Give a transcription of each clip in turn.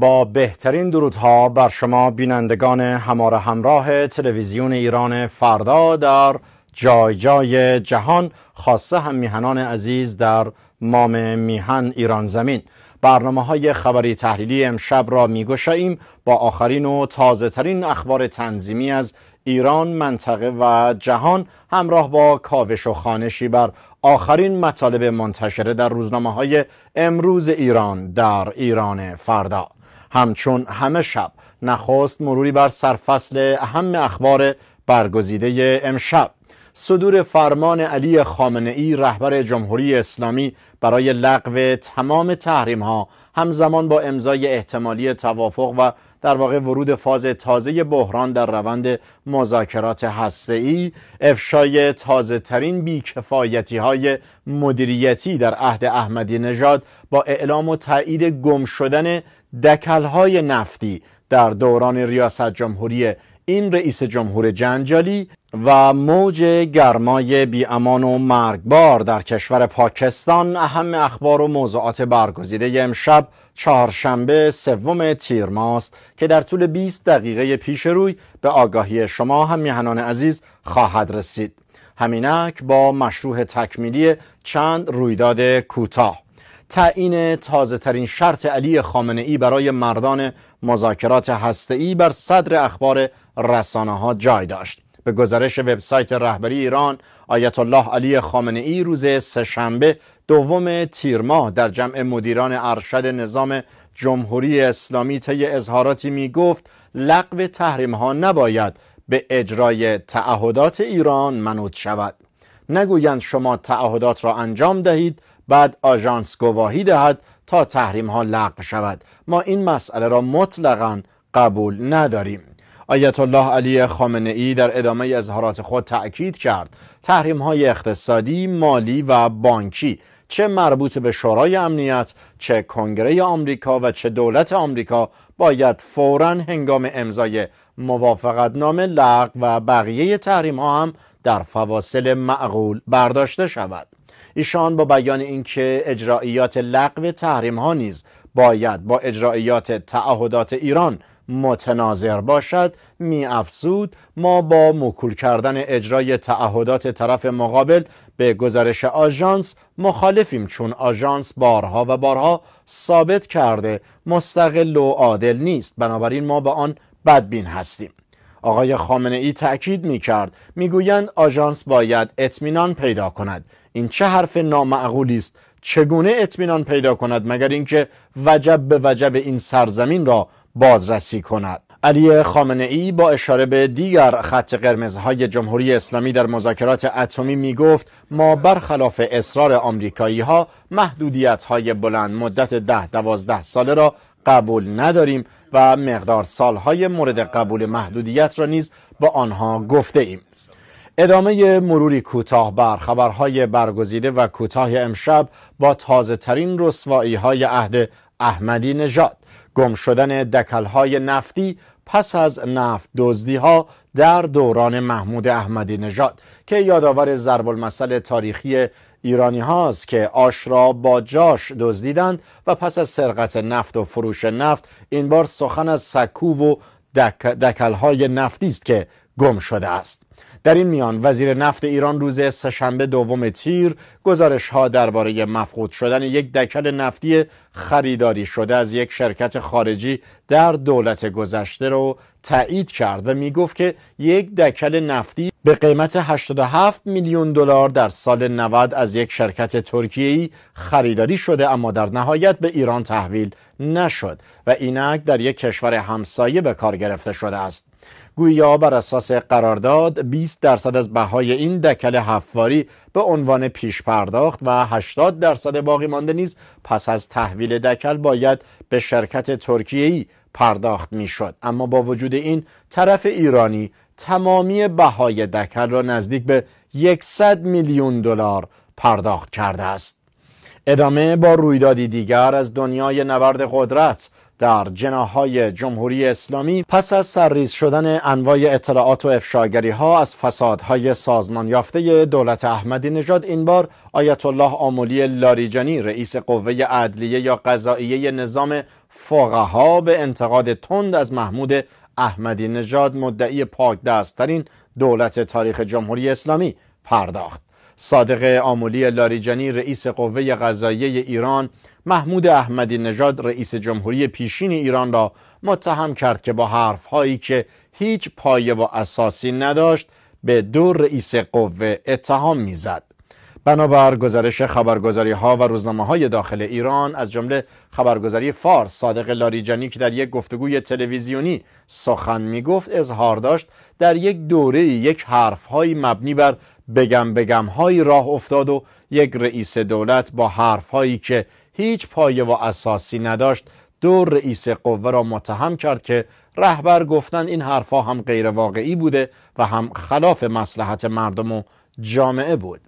با بهترین درودها بر شما بینندگان هماره همراه تلویزیون ایران فردا در جای جای جهان خاصه هم میهنان عزیز در مام میهن ایران زمین برنامه های خبری تحلیلی امشب را میگوشاییم با آخرین و تازه ترین اخبار تنظیمی از ایران منطقه و جهان همراه با کاوش و خانشی بر آخرین مطالب منتشره در روزنامه های امروز ایران در ایران فردا همچون همه شب نخست مروری بر سرفصل اهم اخبار برگزیده امشب صدور فرمان علی خامنه ای رهبر جمهوری اسلامی برای لغو تمام تحریم ها همزمان با امضای احتمالی توافق و در واقع ورود فاز تازه بحران در روند مذاکرات ای، افشای تازه ترین بیکفایتی های مدیریتی در عهد احمدی نژاد با اعلام و تایید گم شدن دکلهای نفتی در دوران ریاست جمهوری این رئیس جمهور جنجالی و موج گرمای بیامان و مرگبار در کشور پاکستان اهم اخبار و موضوعات برگزیده امشب چهارشنبه سوم تیر ماست که در طول 20 دقیقه پیش روی به آگاهی شما هم میهنان عزیز خواهد رسید همینک با مشروع تکمیلی چند رویداد کوتاه تعیین تازه ترین شرط علی خامنه ای برای مردان مذاکرات هسته بر صدر اخبار رسانه ها جای داشت به گزارش وبسایت رهبری ایران آیت الله علی خامنه ای روز سهشنبه دوم تیر ماه در جمع مدیران ارشد نظام جمهوری اسلامی طی اظهاراتی می گفت لغو تحریم ها نباید به اجرای تعهدات ایران منوط شود نگویند شما تعهدات را انجام دهید بعد آژانس گواهی دهد تا تحریم ها لغو شود ما این مسئله را مطلقا قبول نداریم آیت الله علی خامنه ای در ادامه اظهارات خود تأکید کرد تحریم های اقتصادی، مالی و بانکی چه مربوط به شورای امنیت، چه کنگره آمریکا و چه دولت آمریکا باید فورا هنگام امضای نام لغو و بقیه تحریم ها هم در فواصل معقول برداشته شود. ایشان با بیان اینکه اجرائیات لغو تحریم ها نیز باید با اجراییات تعهدات ایران متناظر باشد می افزود ما با مکول کردن اجرای تعهدات طرف مقابل به گزارش آژانس مخالفیم چون آژانس بارها و بارها ثابت کرده مستقل و عادل نیست بنابراین ما به آن بدبین هستیم آقای خامنه ای تأکید می کرد می آژانس باید اطمینان پیدا کند این چه حرف نامعقولی است چگونه اطمینان پیدا کند مگر اینکه وجب به وجب این سرزمین را بازرسی کند علی خامنه ای با اشاره به دیگر خط قرمزهای جمهوری اسلامی در مذاکرات اتمی می گفت ما برخلاف اصرار آمریکایی ها محدودیت های بلند مدت ده دوازده ساله را قبول نداریم و مقدار سالهای مورد قبول محدودیت را نیز با آنها گفته ایم ادامه مروری کوتاه بر خبرهای برگزیده و کوتاه امشب با تازه ترین رسوایی های عهد احمدی نژاد گم شدن دکل های نفتی پس از نفت دزدی ها در دوران محمود احمدی نژاد که یادآور ضرب المثل تاریخی ایرانی هاست که آش را با جاش دزدیدند و پس از سرقت نفت و فروش نفت این بار سخن از سکو و دک... های نفتی است که گم شده است در این میان وزیر نفت ایران روز سهشنبه دوم تیر گزارش ها درباره مفقود شدن یک دکل نفتی خریداری شده از یک شرکت خارجی در دولت گذشته رو تایید کرد و گفت که یک دکل نفتی به قیمت 87 میلیون دلار در سال 90 از یک شرکت ای خریداری شده اما در نهایت به ایران تحویل نشد و اینک در یک کشور همسایه به کار گرفته شده است گویا بر اساس قرارداد 20 درصد از بهای این دکل حفاری به عنوان پیش پرداخت و 80 درصد باقی مانده نیز پس از تحویل دکل باید به شرکت ای پرداخت می شد اما با وجود این طرف ایرانی تمامی بهای دکل را نزدیک به 100 میلیون دلار پرداخت کرده است ادامه با رویدادی دیگر از دنیای نبرد قدرت در جناهای جمهوری اسلامی پس از سرریز شدن انواع اطلاعات و افشاگری ها از فسادهای سازمان یافته دولت احمدی نژاد این بار آیت الله آملی لاریجانی رئیس قوه عدلیه یا قضاییه نظام فقها به انتقاد تند از محمود احمدی نژاد مدعی پاک دستترین دولت تاریخ جمهوری اسلامی پرداخت صادق آمولی لاریجانی رئیس قوه قضاییه ایران محمود احمدی نژاد رئیس جمهوری پیشین ایران را متهم کرد که با حرفهایی که هیچ پایه و اساسی نداشت به دو رئیس قوه اتهام میزد بنابر گزارش خبرگزاری ها و روزنامه های داخل ایران از جمله خبرگزاری فارس صادق لاریجانی که در یک گفتگوی تلویزیونی سخن می گفت اظهار داشت در یک دوره یک حرف مبنی بر بگم بگم های راه افتاد و یک رئیس دولت با حرف هایی که هیچ پایه و اساسی نداشت دو رئیس قوه را متهم کرد که رهبر گفتن این حرفها هم غیر واقعی بوده و هم خلاف مسلحت مردم و جامعه بود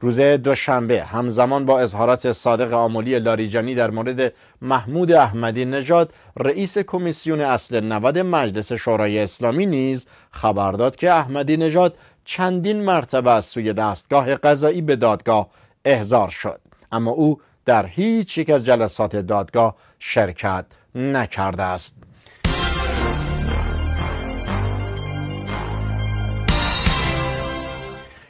روز دوشنبه همزمان با اظهارات صادق آملی لاریجانی در مورد محمود احمدی نژاد رئیس کمیسیون اصل 90 مجلس شورای اسلامی نیز خبر داد که احمدی نژاد چندین مرتبه از سوی دستگاه قضایی به دادگاه احضار شد اما او در هیچ یک از جلسات دادگاه شرکت نکرده است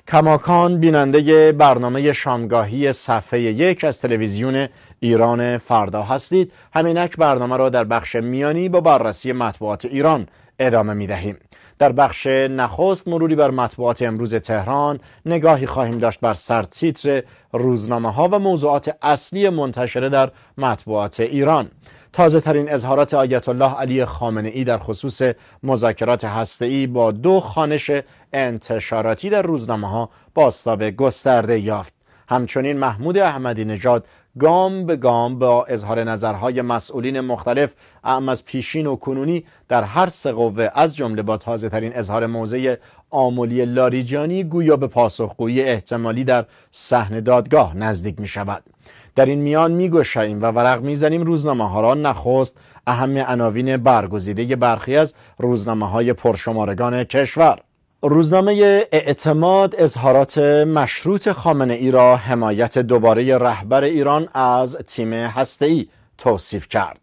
کماکان بیننده برنامه شامگاهی صفحه یک از تلویزیون ایران فردا هستید همینک برنامه را در بخش میانی با بررسی مطبوعات ایران ادامه می دهیم در بخش نخست مروری بر مطبوعات امروز تهران نگاهی خواهیم داشت بر سرتیتر روزنامه ها و موضوعات اصلی منتشره در مطبوعات ایران تازه ترین اظهارات آیت الله علی خامنه ای در خصوص مذاکرات هسته با دو خانش انتشاراتی در روزنامه ها باستاب گسترده یافت همچنین محمود احمدی نژاد گام به گام با اظهار نظرهای مسئولین مختلف اعم از پیشین و کنونی در هر سه قوه از جمله با تازه ترین اظهار موضع آمولی لاریجانی گویا به پاسخگویی احتمالی در صحنه دادگاه نزدیک می شود در این میان می و ورق می زنیم روزنامه ها را نخست اهم عناوین برگزیده برخی از روزنامه های پرشمارگان کشور روزنامه اعتماد اظهارات مشروط خامنه ای را حمایت دوباره رهبر ایران از تیم هسته‌ای توصیف کرد.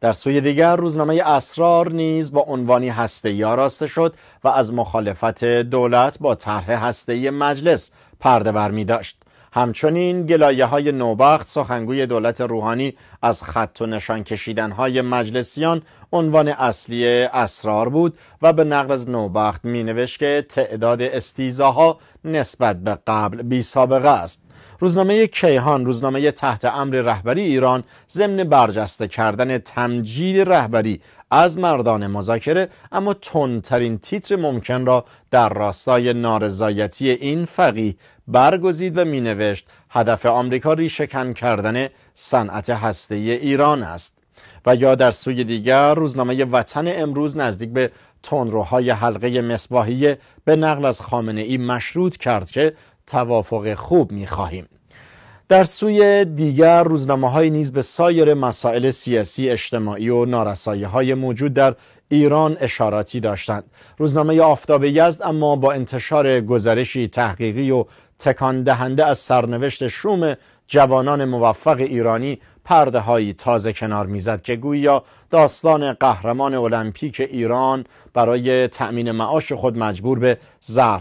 در سوی دیگر روزنامه اسرار نیز با عنوانی یا آراسته شد و از مخالفت دولت با طرح هسته‌ای مجلس پرده بر می داشت. همچنین گلایه های نوبخت سخنگوی دولت روحانی از خط و نشان کشیدن های مجلسیان عنوان اصلی اسرار بود و به نقل از نوبخت می که تعداد استیزاها نسبت به قبل بی سابقه است روزنامه کیهان روزنامه تحت امر رهبری ایران ضمن برجسته کردن تمجید رهبری از مردان مذاکره اما تندترین تیتر ممکن را در راستای نارضایتی این فقیه برگزید و مینوشت هدف آمریکا ریشکن کردن صنعت هسته ایران است و یا در سوی دیگر روزنامه وطن امروز نزدیک به تندروهای حلقه مصباحیه به نقل از خامنه ای مشروط کرد که توافق خوب می خواهیم. در سوی دیگر روزنامه های نیز به سایر مسائل سیاسی اجتماعی و نارسایی های موجود در ایران اشاراتی داشتند روزنامه آفتاب یزد اما با انتشار گزارشی تحقیقی و تکان دهنده از سرنوشت شوم جوانان موفق ایرانی پرده هایی تازه کنار میزد که گویا داستان قهرمان المپیک ایران برای تأمین معاش خود مجبور به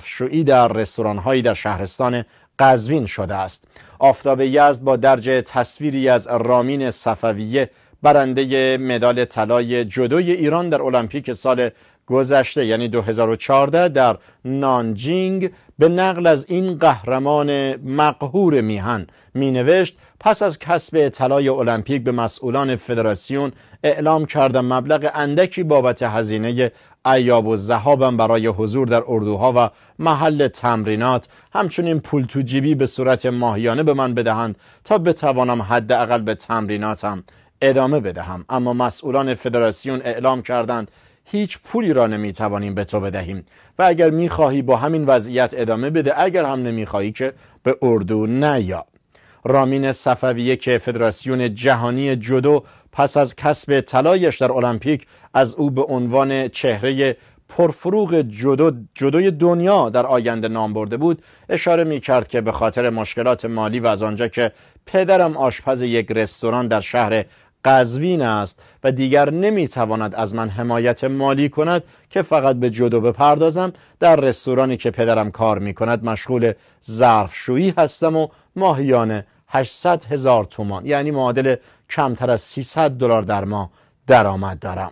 شویی در رستوران هایی در شهرستان قزوین شده است آفتاب یزد با درج تصویری از رامین صفویه برنده مدال طلای جدوی ایران در المپیک سال گذشته یعنی 2014 در نانجینگ به نقل از این قهرمان مقهور میهن مینوشت پس از کسب طلای المپیک به مسئولان فدراسیون اعلام کردم مبلغ اندکی بابت هزینه ایاب و زهابم برای حضور در اردوها و محل تمرینات همچنین پول تو جیبی به صورت ماهیانه به من بدهند تا بتوانم حداقل به تمریناتم ادامه بدهم اما مسئولان فدراسیون اعلام کردند هیچ پولی را نمیتوانیم به تو بدهیم و اگر میخواهی با همین وضعیت ادامه بده اگر هم نمیخواهی که به اردو نیا رامین صفویه که فدراسیون جهانی جودو پس از کسب طلایش در المپیک از او به عنوان چهره پرفروغ جدو جدوی دنیا در آینده نام برده بود اشاره می کرد که به خاطر مشکلات مالی و از آنجا که پدرم آشپز یک رستوران در شهر قزوین است و دیگر نمیتواند از من حمایت مالی کند که فقط به جدو بپردازم در رستورانی که پدرم کار می کند مشغول ظرفشویی هستم و ماهیانه 800 هزار تومان یعنی معادل کمتر از 300 دلار در ماه درآمد دارم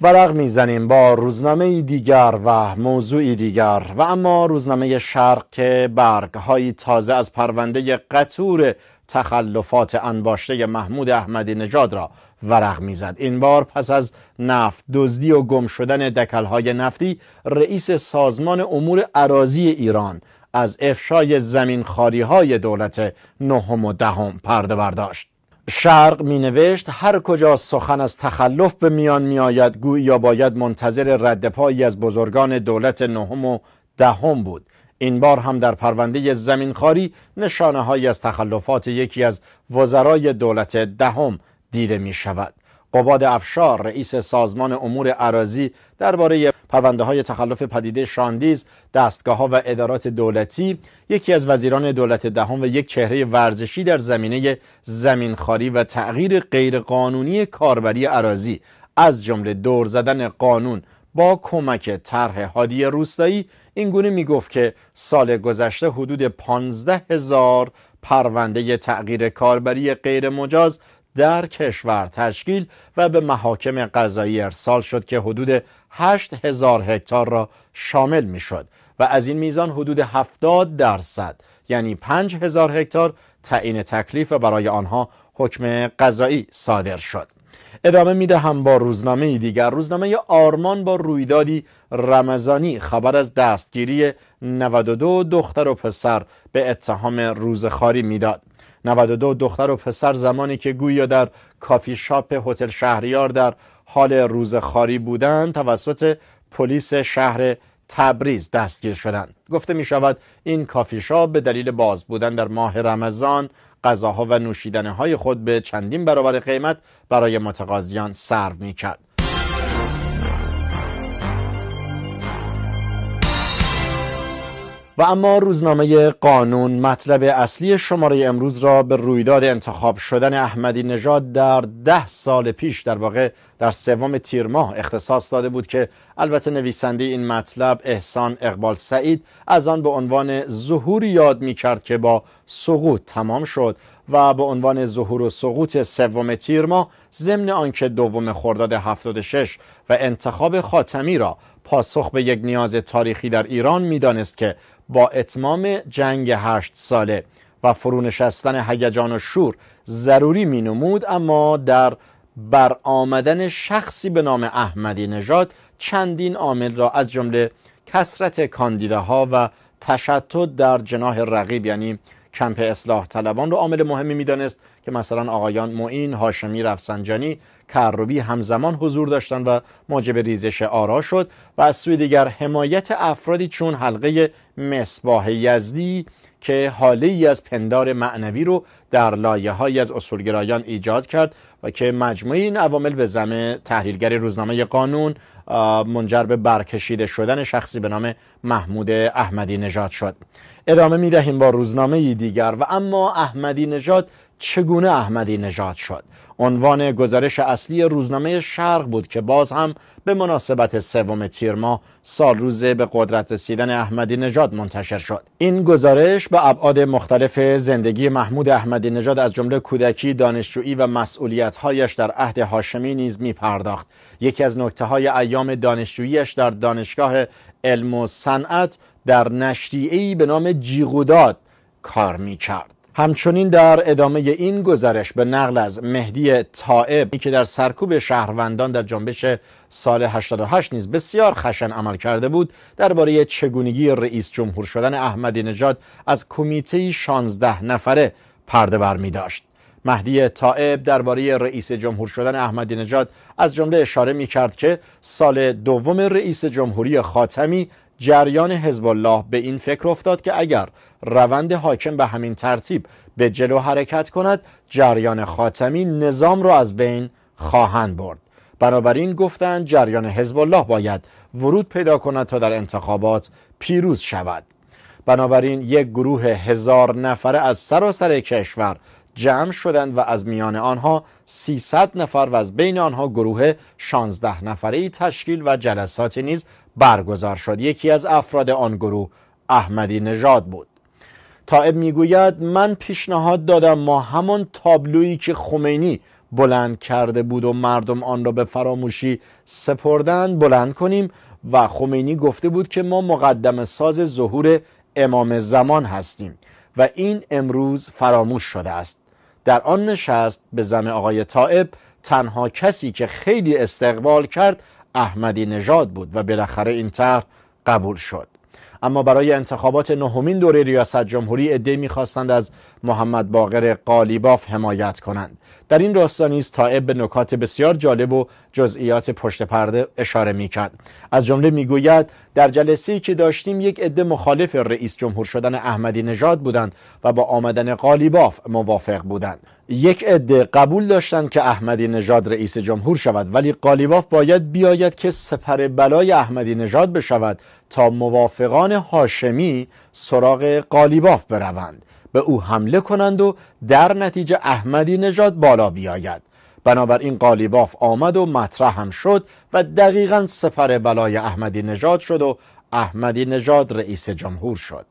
ورق میزنیم با روزنامه دیگر و موضوعی دیگر و اما روزنامه شرق که برگهایی تازه از پرونده قطور تخلفات انباشته محمود احمدی نژاد را ورق میزد این بار پس از نفت دزدی و گم شدن دکلهای نفتی رئیس سازمان امور عراضی ایران از افشای زمین های دولت نهم و دهم پرده برداشت شرق می نوشت هر کجا سخن از تخلف به میان می آید یا باید منتظر ردپایی از بزرگان دولت نهم و دهم بود این بار هم در پرونده زمینخواری نشانه های از تخلفات یکی از وزرای دولت دهم دیده می شود قباد افشار رئیس سازمان امور عراضی درباره پرونده های تخلف پدیده شاندیز دستگاه ها و ادارات دولتی یکی از وزیران دولت دهم و یک چهره ورزشی در زمینه زمینخواری و تغییر غیرقانونی کاربری عراضی از جمله دور زدن قانون با کمک طرح هادی روستایی این می گفت که سال گذشته حدود 15 هزار پرونده تغییر کاربری مجاز در کشور تشکیل و به محاکم قضایی ارسال شد که حدود 8 هزار هکتار را شامل می شد و از این میزان حدود 70 درصد یعنی 5 هزار هکتار تعیین تکلیف برای آنها حکم قضایی صادر شد ادامه هم با روزنامه دیگر روزنامه آرمان با رویدادی رمضانی خبر از دستگیری 92 دختر و پسر به اتهام روزخاری میداد 92 دختر و پسر زمانی که گویا در کافی شاپ هتل شهریار در حال روزخاری بودند توسط پلیس شهر تبریز دستگیر شدند گفته می شود این کافی شاپ به دلیل باز بودن در ماه رمضان غذاها و نوشیدنی‌های خود به چندین برابر قیمت برای متقاضیان سرو می کرد. و اما روزنامه قانون مطلب اصلی شماره امروز را به رویداد انتخاب شدن احمدی نژاد در ده سال پیش در واقع در سوم تیر ماه اختصاص داده بود که البته نویسنده این مطلب احسان اقبال سعید از آن به عنوان ظهوری یاد می کرد که با سقوط تمام شد و به عنوان ظهور و سقوط سوم تیر ماه ضمن آنکه دوم خرداد 76 و انتخاب خاتمی را پاسخ به یک نیاز تاریخی در ایران میدانست که با اتمام جنگ هشت ساله و فرونشستن هیجان و شور ضروری می نمود اما در برآمدن شخصی به نام احمدی نژاد چندین عامل را از جمله کسرت کاندیداها و تشتت در جناح رقیب یعنی کمپ اصلاح طلبان را عامل مهمی میدانست که مثلا آقایان معین هاشمی رفسنجانی کروبی همزمان حضور داشتند و موجب ریزش آرا شد و از سوی دیگر حمایت افرادی چون حلقه مصباح یزدی که حاله ای از پندار معنوی رو در لایه های از اصولگرایان ایجاد کرد و که مجموعه این عوامل به زم تحلیلگر روزنامه قانون منجر به برکشیده شدن شخصی به نام محمود احمدی نژاد شد ادامه می دهیم با روزنامه دیگر و اما احمدی نژاد چگونه احمدی نژاد شد عنوان گزارش اصلی روزنامه شرق بود که باز هم به مناسبت سوم تیر ماه سال روزه به قدرت رسیدن احمدی نژاد منتشر شد این گزارش به ابعاد مختلف زندگی محمود احمدی نژاد از جمله کودکی دانشجویی و مسئولیتهایش در عهد هاشمی نیز می پرداخت یکی از نکته های ایام دانشجوییش در دانشگاه علم و صنعت در نشریه‌ای به نام جیغوداد کار می کرد همچنین در ادامه این گزارش به نقل از مهدی طائب که در سرکوب شهروندان در جنبش سال 88 نیز بسیار خشن عمل کرده بود درباره چگونگی رئیس جمهور شدن احمدی نژاد از کمیته 16 نفره پرده بر می داشت مهدی طائب درباره رئیس جمهور شدن احمدی نژاد از جمله اشاره می کرد که سال دوم رئیس جمهوری خاتمی جریان حزب الله به این فکر افتاد که اگر روند حاکم به همین ترتیب به جلو حرکت کند جریان خاتمی نظام را از بین خواهند برد بنابراین گفتند جریان حزب الله باید ورود پیدا کند تا در انتخابات پیروز شود بنابراین یک گروه هزار نفره از سراسر کشور جمع شدند و از میان آنها 300 نفر و از بین آنها گروه 16 نفره ای تشکیل و جلساتی نیز برگزار شد یکی از افراد آن گروه احمدی نژاد بود طائب میگوید من پیشنهاد دادم ما همان تابلویی که خمینی بلند کرده بود و مردم آن را به فراموشی سپردن بلند کنیم و خمینی گفته بود که ما مقدم ساز ظهور امام زمان هستیم و این امروز فراموش شده است در آن نشست به زم آقای طائب تنها کسی که خیلی استقبال کرد احمدی نژاد بود و بالاخره این طرح قبول شد اما برای انتخابات نهمین دوره ریاست جمهوری عده میخواستند از محمد باقر قالیباف حمایت کنند در این راستا نیز طائب به نکات بسیار جالب و جزئیات پشت پرده اشاره می کرد از جمله میگوید در جلسه که داشتیم یک عده مخالف رئیس جمهور شدن احمدی نژاد بودند و با آمدن قالیباف موافق بودند یک عده قبول داشتند که احمدی نژاد رئیس جمهور شود ولی قالیباف باید بیاید که سپر بلای احمدی نژاد بشود تا موافقان هاشمی سراغ قالیباف بروند به او حمله کنند و در نتیجه احمدی نژاد بالا بیاید بنابراین قالیباف آمد و مطرح هم شد و دقیقا سپر بلای احمدی نژاد شد و احمدی نژاد رئیس جمهور شد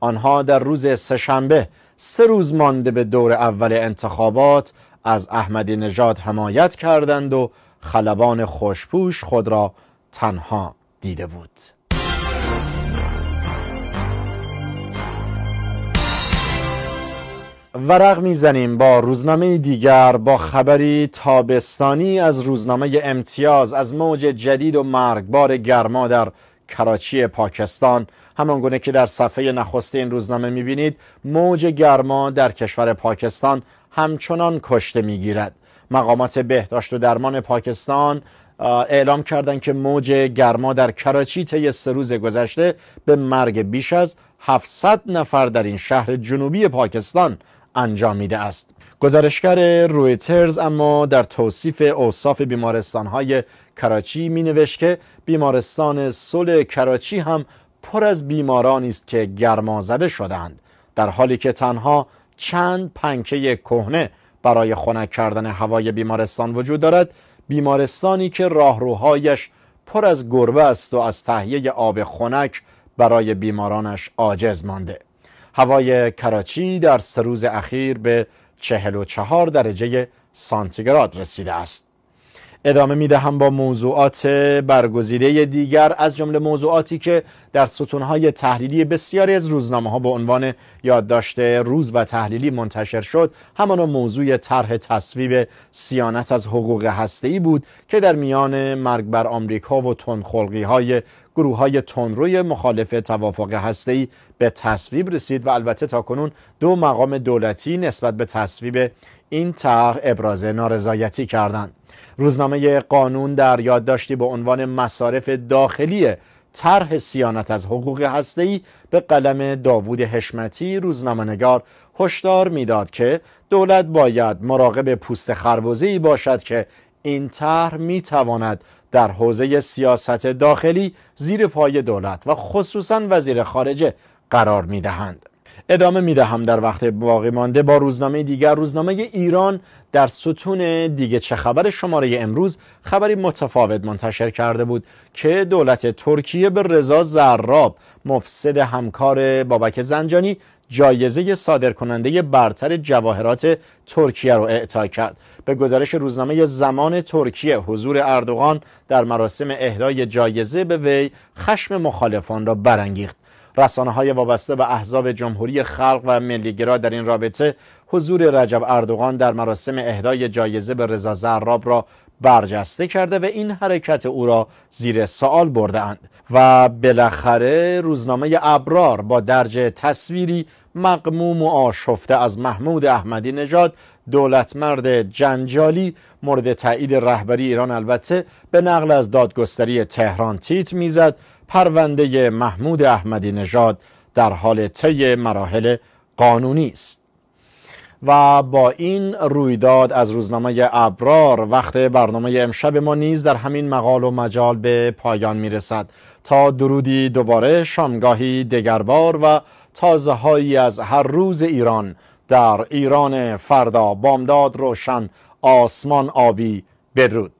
آنها در روز سهشنبه سه روز مانده به دور اول انتخابات از احمدی نژاد حمایت کردند و خلبان خوشپوش خود را تنها دیده بود ورق میزنیم با روزنامه دیگر با خبری تابستانی از روزنامه امتیاز از موج جدید و مرگبار گرما در کراچی پاکستان همان گونه که در صفحه نخست این روزنامه میبینید موج گرما در کشور پاکستان همچنان کشته میگیرد مقامات بهداشت و درمان پاکستان اعلام کردند که موج گرما در کراچی طی سه روز گذشته به مرگ بیش از 700 نفر در این شهر جنوبی پاکستان انجام میده است گزارشگر رویترز اما در توصیف اوصاف بیمارستان های کراچی می که بیمارستان سل کراچی هم پر از بیماران است که گرمازده شدند در حالی که تنها چند پنکه کهنه برای خنک کردن هوای بیمارستان وجود دارد بیمارستانی که راهروهایش پر از گربه است و از تهیه آب خنک برای بیمارانش عاجز مانده هوای کراچی در سه روز اخیر به 44 درجه سانتیگراد رسیده است ادامه می دهم با موضوعات برگزیده دیگر از جمله موضوعاتی که در ستونهای تحلیلی بسیاری از روزنامه ها به عنوان یادداشت روز و تحلیلی منتشر شد همان موضوع طرح تصویب سیانت از حقوق هسته بود که در میان مرگ بر آمریکا و تنخلقی های گروه های تنروی مخالف توافق ای به تصویب رسید و البته تاکنون دو مقام دولتی نسبت به تصویب این طرح ابراز نارضایتی کردند روزنامه قانون در یادداشتی به عنوان مصارف داخلی طرح سیانت از حقوق ای به قلم داوود حشمتی روزنامه‌نگار هشدار میداد که دولت باید مراقب پوست خربوزه باشد که این طرح میتواند در حوزه سیاست داخلی زیر پای دولت و خصوصا وزیر خارجه قرار می دهند. ادامه می دهم در وقت باقی مانده با روزنامه دیگر روزنامه ایران در ستون دیگه چه خبر شماره امروز خبری متفاوت منتشر کرده بود که دولت ترکیه به رضا زراب مفسد همکار بابک زنجانی جایزه صادرکننده برتر جواهرات ترکیه را اعطا کرد به گزارش روزنامه زمان ترکیه حضور اردوغان در مراسم اهدای جایزه به وی خشم مخالفان را برانگیخت رسانه های وابسته به احزاب جمهوری خلق و ملیگرا در این رابطه حضور رجب اردوغان در مراسم اهدای جایزه به رضا زراب را برجسته کرده و این حرکت او را زیر سوال بردهاند و بالاخره روزنامه ابرار با درجه تصویری مقموم و آشفته از محمود احمدی نژاد دولتمرد جنجالی مورد تایید رهبری ایران البته به نقل از دادگستری تهران تیت میزد پرونده محمود احمدی نژاد در حال طی مراحل قانونی است و با این رویداد از روزنامه ابرار وقت برنامه امشب ما نیز در همین مقال و مجال به پایان میرسد تا درودی دوباره شامگاهی دگربار و تازه هایی از هر روز ایران در ایران فردا بامداد روشن آسمان آبی بدرود